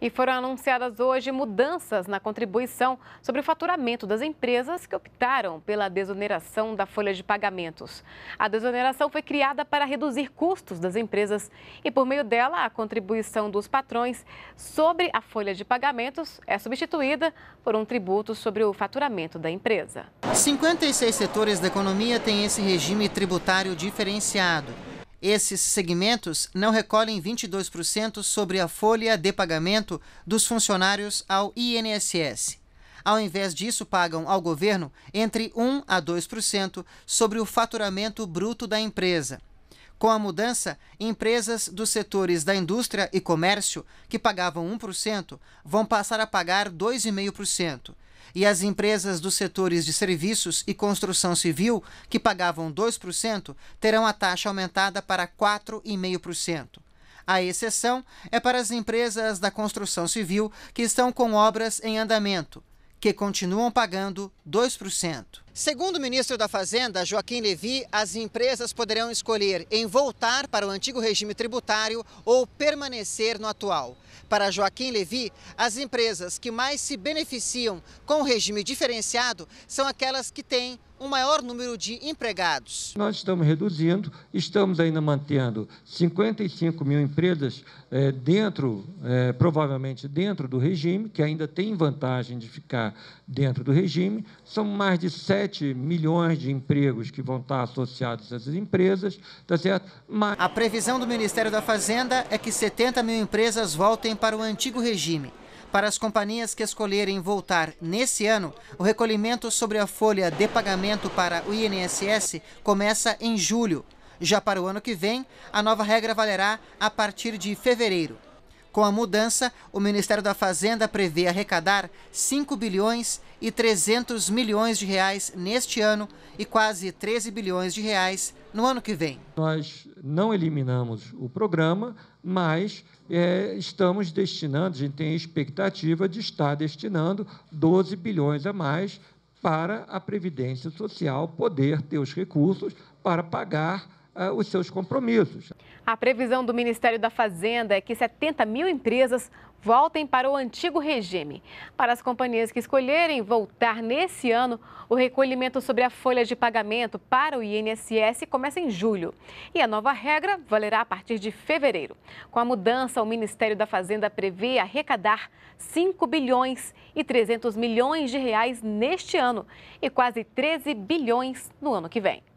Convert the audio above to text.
E foram anunciadas hoje mudanças na contribuição sobre o faturamento das empresas que optaram pela desoneração da folha de pagamentos. A desoneração foi criada para reduzir custos das empresas e, por meio dela, a contribuição dos patrões sobre a folha de pagamentos é substituída por um tributo sobre o faturamento da empresa. 56 setores da economia têm esse regime tributário diferenciado. Esses segmentos não recolhem 22% sobre a folha de pagamento dos funcionários ao INSS. Ao invés disso, pagam ao governo entre 1 a 2% sobre o faturamento bruto da empresa. Com a mudança, empresas dos setores da indústria e comércio, que pagavam 1%, vão passar a pagar 2,5% e as empresas dos setores de serviços e construção civil, que pagavam 2%, terão a taxa aumentada para 4,5%. A exceção é para as empresas da construção civil que estão com obras em andamento, que continuam pagando 2%. Segundo o ministro da Fazenda, Joaquim Levy, as empresas poderão escolher em voltar para o antigo regime tributário ou permanecer no atual. Para Joaquim Levy, as empresas que mais se beneficiam com o regime diferenciado são aquelas que têm um maior número de empregados. Nós estamos reduzindo, estamos ainda mantendo 55 mil empresas é, dentro, é, provavelmente dentro do regime, que ainda tem vantagem de ficar dentro do regime. São mais de 7 milhões de empregos que vão estar associados a essas empresas, tá certo? Mas... A previsão do Ministério da Fazenda é que 70 mil empresas voltem para o antigo regime. Para as companhias que escolherem voltar nesse ano, o recolhimento sobre a folha de pagamento para o INSS começa em julho. Já para o ano que vem, a nova regra valerá a partir de fevereiro. Com a mudança, o Ministério da Fazenda prevê arrecadar 5 bilhões e 300 milhões de reais neste ano e quase 13 bilhões de reais no ano que vem. Nós não eliminamos o programa, mas é, estamos destinando, a gente tem a expectativa de estar destinando 12 bilhões a mais para a Previdência Social poder ter os recursos para pagar uh, os seus compromissos. A previsão do Ministério da Fazenda é que 70 mil empresas voltem para o antigo regime. Para as companhias que escolherem voltar nesse ano, o recolhimento sobre a folha de pagamento para o INSS começa em julho. E a nova regra valerá a partir de fevereiro. Com a mudança, o Ministério da Fazenda prevê arrecadar 5 bilhões e 300 milhões de reais neste ano e quase 13 bilhões no ano que vem.